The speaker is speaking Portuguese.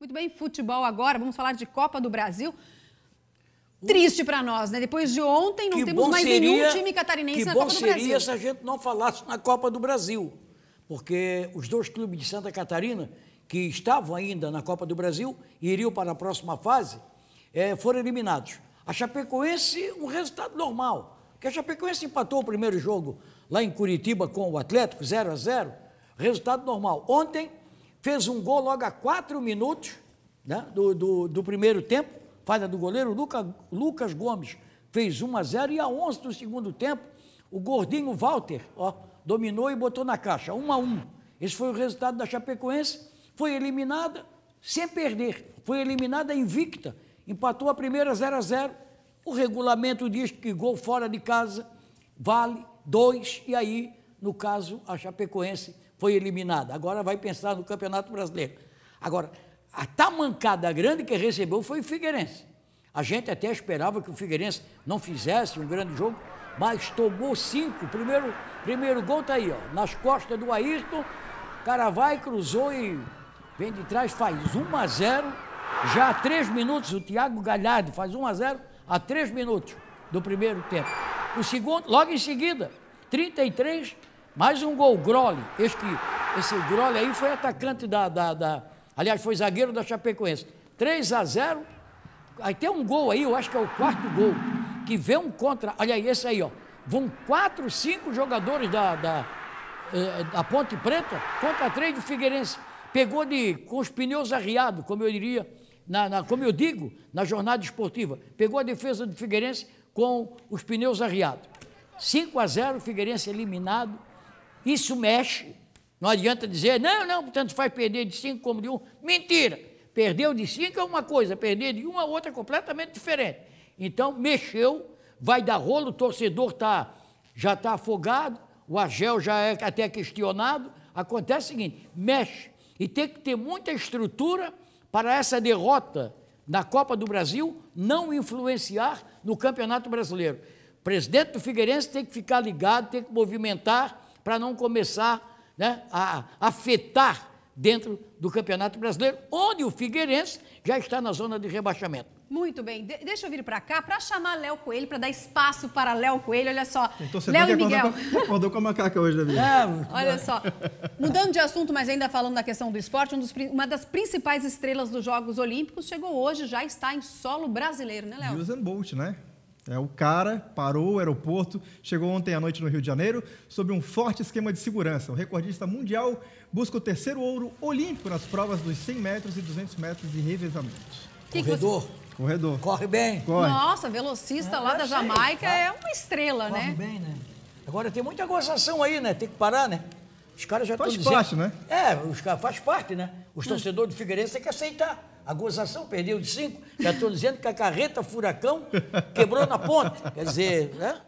Muito bem, futebol agora, vamos falar de Copa do Brasil. Triste para nós, né? Depois de ontem, não que temos mais seria, nenhum time catarinense na Copa do Brasil. Que bom seria se a gente não falasse na Copa do Brasil, porque os dois clubes de Santa Catarina, que estavam ainda na Copa do Brasil e iriam para a próxima fase, é, foram eliminados. A Chapecoense, um resultado normal, porque a Chapecoense empatou o primeiro jogo lá em Curitiba com o Atlético, 0 a 0 resultado normal. Ontem, fez um gol logo a quatro minutos né, do, do, do, primeiro tempo, falha do goleiro Luca, Lucas Gomes, fez 1 a 0 e a 11 do segundo tempo, o gordinho Walter, ó, dominou e botou na caixa, 1 a 1. Esse foi o resultado da Chapecoense, foi eliminada sem perder, foi eliminada invicta, empatou a primeira 0 a 0. O regulamento diz que gol fora de casa vale dois e aí, no caso, a Chapecoense foi eliminada. Agora vai pensar no Campeonato Brasileiro. Agora, a tamancada grande que recebeu foi o Figueirense. A gente até esperava que o Figueirense não fizesse um grande jogo, mas tomou cinco. Primeiro, primeiro gol tá aí, ó, nas costas do Ayrton. Caravai cruzou e vem de trás, faz 1 a 0. Já há três minutos, o Thiago Galhardo faz 1 a 0 há três minutos do primeiro tempo. O segundo, logo em seguida, 33, mais um gol, Groli. esse Groli aí foi atacante da, da, da. Aliás, foi zagueiro da Chapecoense. 3 a 0. Aí tem um gol aí, eu acho que é o quarto gol, que vê um contra. Olha aí esse aí, ó. Vão quatro, cinco jogadores da, da, eh, da Ponte Preta contra três do Figueirense. Pegou de, com os pneus arriados, como eu diria, na, na, como eu digo, na jornada esportiva. Pegou a defesa do Figueirense com os pneus arriados. 5 a 0, Figueirense eliminado isso mexe. Não adianta dizer, não, não, tanto faz perder de cinco como de um. Mentira! Perdeu de cinco é uma coisa, perder de uma a é outra é completamente diferente. Então, mexeu, vai dar rolo, o torcedor tá, já está afogado, o Argel já é até questionado. Acontece o seguinte, mexe. E tem que ter muita estrutura para essa derrota na Copa do Brasil não influenciar no Campeonato Brasileiro. O presidente do Figueirense tem que ficar ligado, tem que movimentar para não começar né, a afetar dentro do Campeonato Brasileiro, onde o Figueirense já está na zona de rebaixamento. Muito bem, de deixa eu vir para cá para chamar Léo Coelho, para dar espaço para Léo Coelho, olha só. Então, Léo e Miguel. Com, acordou com a macaca hoje, Davi. É, olha só, mudando de assunto, mas ainda falando da questão do esporte, um dos, uma das principais estrelas dos Jogos Olímpicos chegou hoje, já está em solo brasileiro, né, Léo? Usain Bolt, né? É, o cara parou o aeroporto, chegou ontem à noite no Rio de Janeiro, sob um forte esquema de segurança. O recordista mundial busca o terceiro ouro olímpico nas provas dos 100 metros e 200 metros de revezamento. Corredor. Corredor. Corre bem. Corre. Nossa, velocista é, lá da Jamaica tá? é uma estrela, Corre né? Corre bem, né? Agora tem muita gozação aí, né? Tem que parar, né? Os caras já estão dizendo... Faz parte, né? É, os caras faz parte, né? Os hum. torcedores hum. do Figueirense têm que aceitar. A gozação perdeu de cinco. Já estou dizendo que a carreta furacão quebrou na ponte. Quer dizer, né?